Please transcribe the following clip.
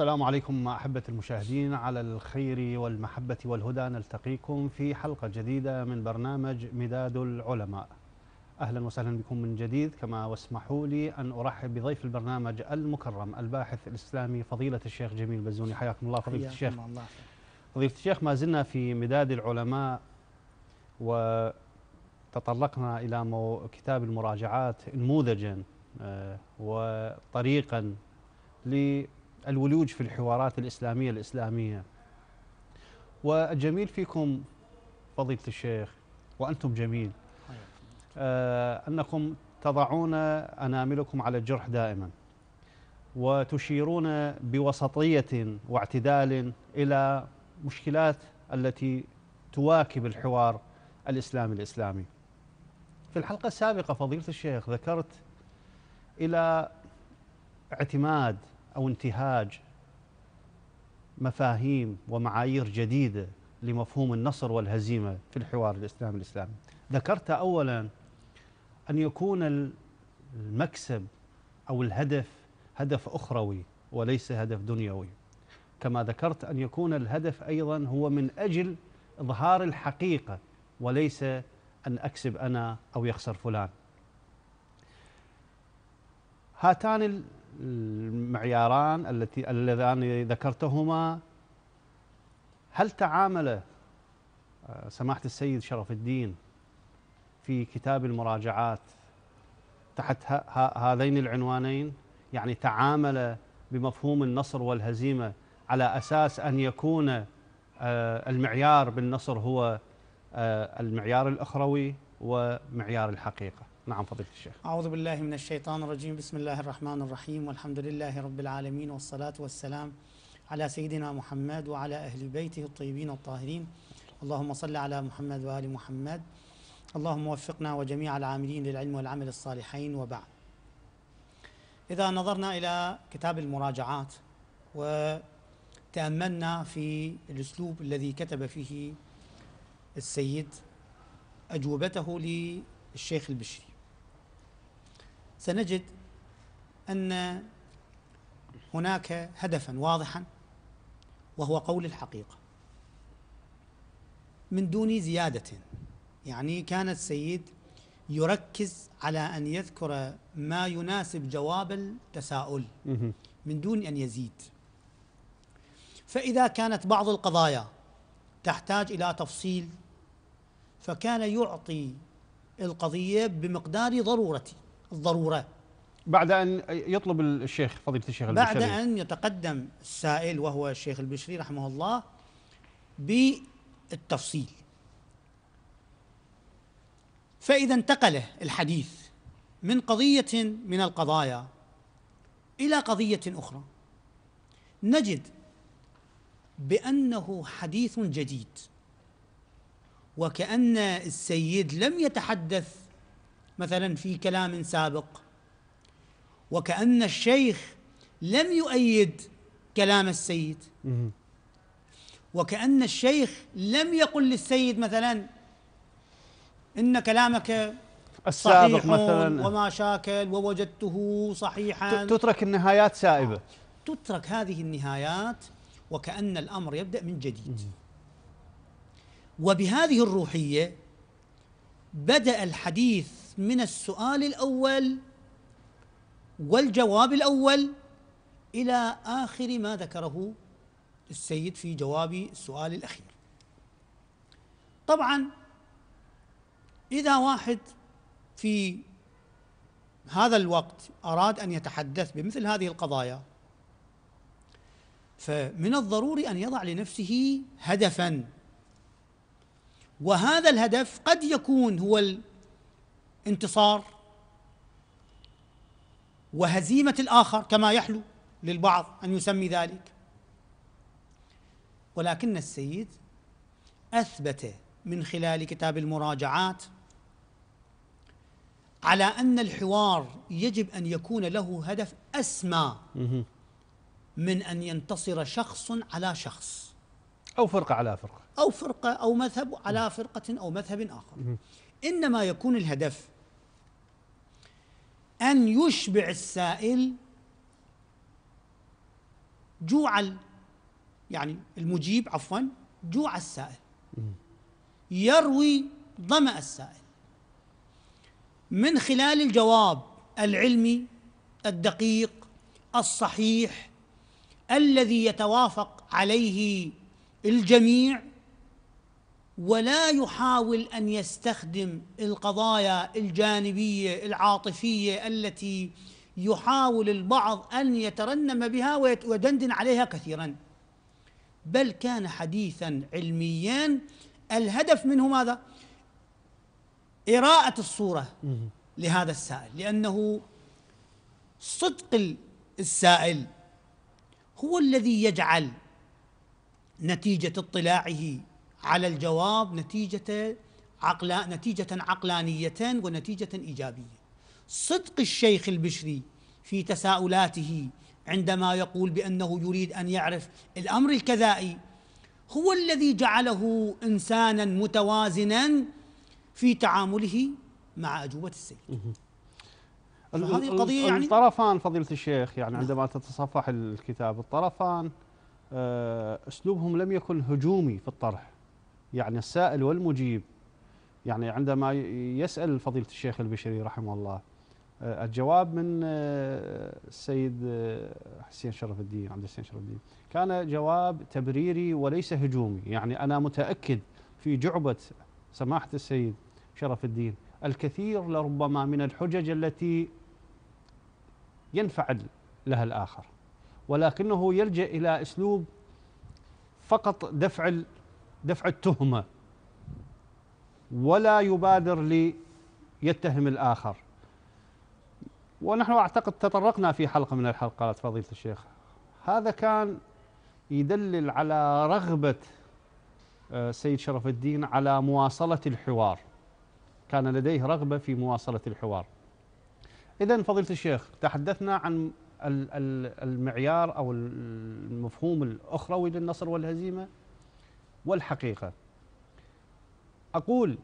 السلام عليكم أحبة المشاهدين على الخير والمحبة والهدى نلتقيكم في حلقة جديدة من برنامج مداد العلماء أهلا وسهلا بكم من جديد كما واسمحوا لي أن أرحب بضيف البرنامج المكرم الباحث الإسلامي فضيلة الشيخ جميل بزوني حياكم الله فضيلة الشيخ الله. فضيلة الشيخ ما زلنا في مداد العلماء وتطرقنا إلى كتاب المراجعات نموذجا آه، وطريقا الولوج في الحوارات الإسلامية الإسلامية والجميل فيكم فضيلة الشيخ وأنتم جميل آه، أنكم تضعون أناملكم على الجرح دائما وتشيرون بوسطية واعتدال إلى مشكلات التي تواكب الحوار الإسلامي الإسلامي في الحلقة السابقة فضيلة الشيخ ذكرت إلى اعتماد أو انتهاج مفاهيم ومعايير جديدة لمفهوم النصر والهزيمة في الحوار الإسلامي الإسلامي ذكرت أولا أن يكون المكسب أو الهدف هدف أخروي وليس هدف دنيوي كما ذكرت أن يكون الهدف أيضا هو من أجل إظهار الحقيقة وليس أن أكسب أنا أو يخسر فلان هاتان المعياران التي اللذان ذكرتهما هل تعامل آه، سماحة السيد شرف الدين في كتاب المراجعات تحت هذين العنوانين يعني تعامل بمفهوم النصر والهزيمة على أساس أن يكون آه، المعيار بالنصر هو آه، المعيار الأخروي ومعيار الحقيقة نعم فضيلة الشيخ أعوذ بالله من الشيطان الرجيم بسم الله الرحمن الرحيم والحمد لله رب العالمين والصلاة والسلام على سيدنا محمد وعلى أهل بيته الطيبين الطاهرين اللهم صل على محمد وآل محمد اللهم وفقنا وجميع العاملين للعلم والعمل الصالحين وبعد إذا نظرنا إلى كتاب المراجعات وتأملنا في الأسلوب الذي كتب فيه السيد أجوبته للشيخ البشري سنجد أن هناك هدفا واضحا وهو قول الحقيقة من دون زيادة يعني كان السيد يركز على أن يذكر ما يناسب جواب التساؤل من دون أن يزيد فإذا كانت بعض القضايا تحتاج إلى تفصيل فكان يعطي القضية بمقدار ضرورتي الضرورة بعد أن يطلب الشيخ فضيلة الشيخ البشري بعد أن يتقدم السائل وهو الشيخ البشري رحمه الله بالتفصيل فإذا انتقل الحديث من قضية من القضايا إلى قضية أخرى نجد بأنه حديث جديد وكأن السيد لم يتحدث مثلا في كلام سابق وكأن الشيخ لم يؤيد كلام السيد وكأن الشيخ لم يقل للسيد مثلا إن كلامك السابق صحيح مثلا وما شاكل ووجدته صحيحا تترك النهايات سائبة تترك هذه النهايات وكأن الأمر يبدأ من جديد وبهذه الروحية بدأ الحديث من السؤال الأول والجواب الأول إلى آخر ما ذكره السيد في جواب السؤال الأخير طبعا إذا واحد في هذا الوقت أراد أن يتحدث بمثل هذه القضايا فمن الضروري أن يضع لنفسه هدفا وهذا الهدف قد يكون هو انتصار وهزيمه الاخر كما يحلو للبعض ان يسمي ذلك ولكن السيد اثبت من خلال كتاب المراجعات على ان الحوار يجب ان يكون له هدف اسمى من ان ينتصر شخص على شخص او فرقه على فرقه او فرقه او مذهب على فرقه او مذهب اخر انما يكون الهدف أن يشبع السائل جوع يعني المجيب عفوا جوع السائل يروي ظمأ السائل من خلال الجواب العلمي الدقيق الصحيح الذي يتوافق عليه الجميع ولا يحاول أن يستخدم القضايا الجانبية العاطفية التي يحاول البعض أن يترنم بها ويدندن عليها كثيرا بل كان حديثا علميا الهدف منه ماذا؟ إراءة الصورة لهذا السائل لأنه صدق السائل هو الذي يجعل نتيجة اطلاعه على الجواب نتيجة عقلا نتيجة عقلانية ونتيجة إيجابية صدق الشيخ البشري في تساؤلاته عندما يقول بأنه يريد أن يعرف الأمر الكذائي هو الذي جعله إنسانا متوازنا في تعامله مع أجوبة السيد هذه القضية يعني الطرفان فضيلة الشيخ يعني نعم. عندما تتصفح الكتاب الطرفان آه، أسلوبهم لم يكن هجومي في الطرح يعني السائل والمجيب يعني عندما يسأل فضيلة الشيخ البشري رحمه الله آه، الجواب من آه، السيد آه، حسين شرف الدين عبد الحسين شرف الدين كان جواب تبريري وليس هجومي يعني أنا متأكد في جعبة سماحة السيد شرف الدين الكثير لربما من الحجج التي ينفعل لها الآخر ولكنه يلجأ إلى أسلوب فقط دفع دفع التهمه ولا يبادر ليتهم الاخر ونحن اعتقد تطرقنا في حلقه من الحلقات فضيله الشيخ هذا كان يدلل على رغبه آه، سيد شرف الدين على مواصله الحوار كان لديه رغبه في مواصله الحوار اذا فضيله الشيخ تحدثنا عن المعيار او المفهوم الاخروي للنصر والهزيمه والحقيقة أقول